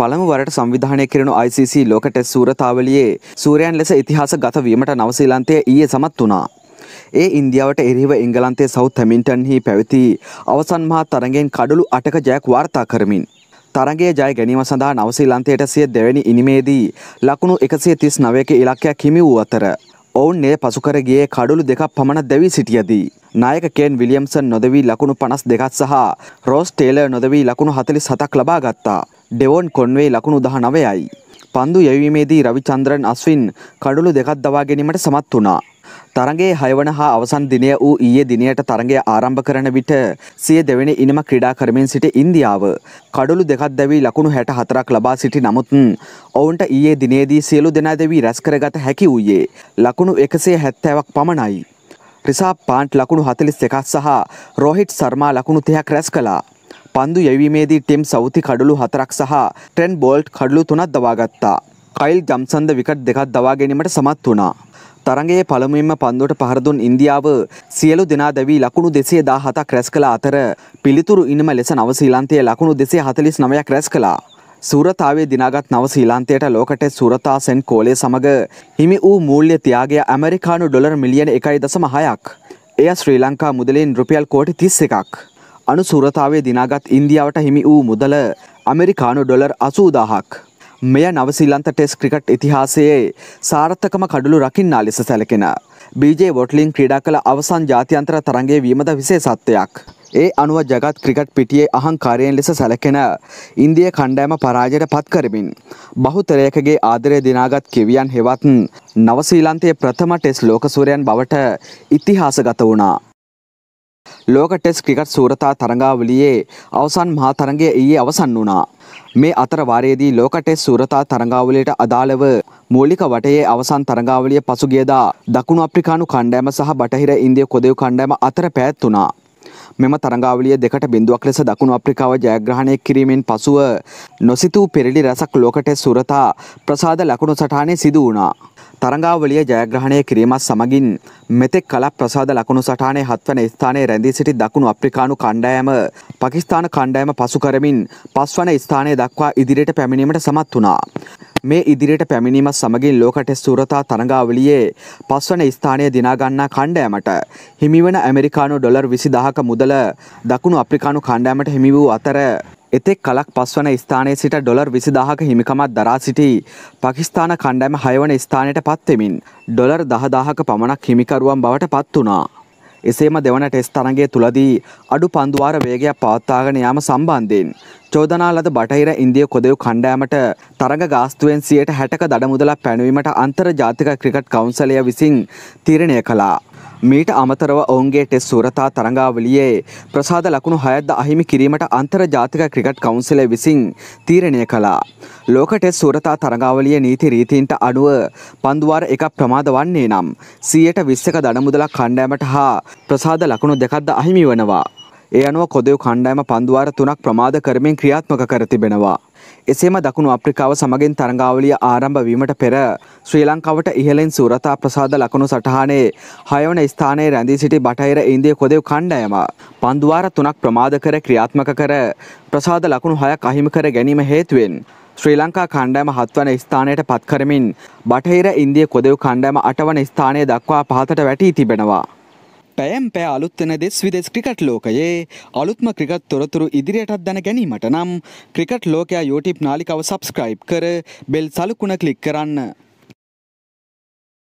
පළමු වරට සංවිධානය කරනු ICC ලෝක ටෙස් සූරතාවලියේ සූරයන් ලෙස ඉතිහාස ගත වීමට නවසීලන්තය ඊයේ සමත් වුණා. ඒ ඉන්දියාවට එරහිව එංගලන්තේ සෞත් හැමින්ටන්හි පැවති අවසන් මහා තරගෙන් කඩළු අටක ජයක් වාර්තා කරමින්. තරගේ ජය ගැනීම සඳහා නවසීලන්තයට සිය දෙවැනි ඉනිමේදී ලකුණු එකසිය තිස් නවයක ඉලක්කයක් හිමි වූ අතර. ඔවුන් එය පසුකරගේ කඩළු දෙකක් පමණ දැවී සිටියදී. නායක කේන් විලියම්සන් නොදවී ලකුණු පනස් දෙකත් සහ රෝස් ටේලර් නොදවී ලකුණු හතලි සතක් ලබා ගත්තා. ඩෙවොන් කොන්වේ ලකුණු දහ නවයයි. පන්දු යැවීමේදී රවිචන්ද්‍රන් අස්වින් කඩුළු දෙකක් දවා ගැනීමට සමත් වුණා. තරගේ හයවන හා අවසන් දිනය වූ ඊයේ දිනයට තරගය ආරම්භ කරන විට සිය දෙවැනි ඉනිම ක්‍රීඩා කරමින් සිටි ඉන්දියාව කඩළු දෙකක් දැවී ලකුණු හැට හතරක් ලබා සිටි නමුත් ඔවුන්ට ඊයේ දිනේදී සියලු දෙනා දෙවී රැස් කරගත හැකි වූයේ ලකුණු එකසේ හැත්තෑවක් පමණයි. රිසා පාන්ට් ලකුණු හතලිස් එකක් සහ රෝහිට් සර්මා ලකුණු තිහක් රැස් කලා. පන්දු යැවීමේදී ටෙම් සෞති කඩලු හතරක් සහ ට්‍රෙන් බෝල්ට් කඩලු තුනක් දවාගත්තා. කයිල් ජම්සන්ද විකට් දෙකක් දවා ගැනීමට සමත් වුණා. තරගේ පළමුින්ම පන්දුවට පහරදුන් ඉන්දියාව සියලු දෙනා දැවී ලකුණු දෙසේ දා හතක් රැස් කළ අතර පිළිතුරු ඉනිම ලෙස නවසීලන්තය ලකුණු දෙසේ හතලිස් නමයක් රැස් කළා. සූරතාවේ දිනාගත් නව සීලන්තයට ලෝකට සූරතා සෙන් කෝලේ සමඟ හිමි වූ මූල්්‍ය තියාගේ ඇමරිකානු ඩොලර් මිලියන එකයි දසම හයක්. එය ශ්‍රී ලංකා මුදලින් රුපියල් කෝටි තිස්ස එකක්. අනු සුරතාවේ දිනාගත් ඉන්දියාවට හිමි වූ මුදල ඇමරිකානු ඩොලර් අසූදාහක්. මෙය නවසිල්ලන්ත ටෙස් ක්‍රිකට් ඉතිහාසයේ සාර්ථකම කඩළු රකින්නා ලෙස සැලකෙන. බීජේ වොටලින් ක්‍රීඩා කළ අවසන් ජාතියන්තර තරන්ගේ වීමද විශේෂත්වයක්. ඒ අනුව ජගත් ක්‍රිකට් පිටියේ අහංකාරයෙන් ලෙස සැලකෙන ඉන්දිය කණ්ඩෑම පරාජයට පත් කරමින්. බහුතරයකගේ ආදරය දිනාගත් කිවියන් හෙවත් නවසීලන්තයේ ප්‍රථම ටෙස් ලෝකසූරයන් බවට ඉතිහාසගත වුණා. ලෝක ටෙස් ක්‍රිකට් සූරතා තරඟාවලියේ අවසන් මහා තරඟය ඊයේ අවසන් වුණා. මේ අතර වාරයේදී ලෝක ටෙස් සූරතා තරඟාවලියට අදාළව මූලික වටයේ අවසන් තරඟාවලිය පසුගියදා දකුණු අප්‍රිකානු කණ්ඩායම සහ බටහිර ඉන්දිය කොදෙව් කණ්ඩායම අතර පැවැත්ුණා. මෙම තරඟාවලිය දෙකට බිඳුවක් ලෙස දකුණු අප්‍රිකාව ජයග්‍රහණය කිරීමෙන් පසුව නොසිතූ පෙරළි රැසක් ලෝක ටෙස් සූරතා ප්‍රසාද ලකුණු සටහනේ සිදු වුණා. තරංගාවලිය ජයග්‍රහණය කිරීමත් සමගින් මෙතෙක් කලක් ප්‍රසාද ලකුණු සටහනේ හත්වන ස්ථානයේ රැඳී සිටි දකුණු අප්‍රිකානු කණ්ඩායම පකිස්ාන කණ්ඩායම පසු කරමින් පස්වන ස්ථානය දක්වා ඉදිරියට පැමිණීමට සමත් වුණා. මේ ඉදිරියට පැමිණීම සමගින් ලෝකටෙස් සූරතා තරඟාවලියේ පස්වන ස්ථානය දිනාගන්නා කණ්ඩෑමට හිමිවන ඇමරිකානු ඩොලර් විසි දහක මුදල දකුණු අප්‍රිකානු කණ්ඩෑමට හිමි වූ අතර එතෙක් කලක් පස්වන ස්ථානයේ සිට ඩොලර් විසිදාහක හිමිකමත් දරා සිටි පකිස්ාන කණ්ඩෑම හයවන ස්ථානයට පත්වෙමින් ඩොලර් දහදාහක පමණක් හිමිකරුවන් බවට පත් වනා. එසේම දෙවන ටෙස් තරගේ තුළදී අඩු පන්දුවාර වේගයක් පවත්තාගෙන යාම සම්බන්ධයෙන්. චෝදනාලද බටහිර ඉන්දිය කොදයු කණ්ඩෑමට තරග ගාස්තුවෙන් සියයට හැටක දඩමුදලක් පැනවීමට අන්තර ජාතික ක්‍රිකට් කවුන්සලය විසින් තීරණය කලා. මීට අමතරව ඔවුන්ගේ ටෙස් සූරතා තරඟාවලියේ ප්‍රසාද ලකුණු හයද්ද අහිමි කිරීමට අන්තර්ජාතික ක්‍රිකට් කවුන්සිලය විසින් තීරණය කළා. ලෝක ටෙස් සූරතා තරඟාවලිය නීති රීතීන්ට අනුව පන්දුවාර එකක් ප්‍රමාද වන්නේ නම් සීයට විස්සක දඩමුදලක් කණ්ඩෑමට හා ප්‍රසාද ලකුණු දෙකක්ද අහිමි වනවා. ඒ අනුව කොදෙව් කණ්ඩායම පන්දුවාර තුනක් ප්‍රමාද කරමින් ක්‍රියාත්මක කර තිබෙනවා. එසේම දකුණු අප්‍රිකාව සමගින් තරඟාවලිය ආරම්භ වීමට පෙර ශ්‍රී ලංකාවට ඉහලින් සූරතා ප්‍රසාද ලකුණු සටහනේ හයවන ස්ථානයේ රැඳී සිටි බටහිර ඉන්දිය කොදෙව් කණ්ඩායම පන්දුවාර තුනක් ප්‍රමාද කර ක්‍රියාත්මක කර ප්‍රසාද ලකුණු හයක් අහිමි කර ගැනීම හේතුවෙන් ශ්‍රී ලංකා කණ්ඩායම හත්වන ස්ථානයට පත්කරමින් බටහිර ඉන්දිය කොදෙව් කණ්ඩායම අටවන ස්ථානය දක්වා පහතට වැටී තිබෙනවා. පැෑම් පෑ අලුත්වන දෙස් විදෙස් ක්‍රිකට් ලෝකයේ අලුත්ම ක්‍රිකට් තොරතුරු ඉදිරියටත් දැන ගැනීමට නම් ක්‍රිකට් ලෝකයා යෝටිප් නාලිකව සබස්ක්‍රයිබ් කර බෙල් සලකුණ කලික් කරන්න.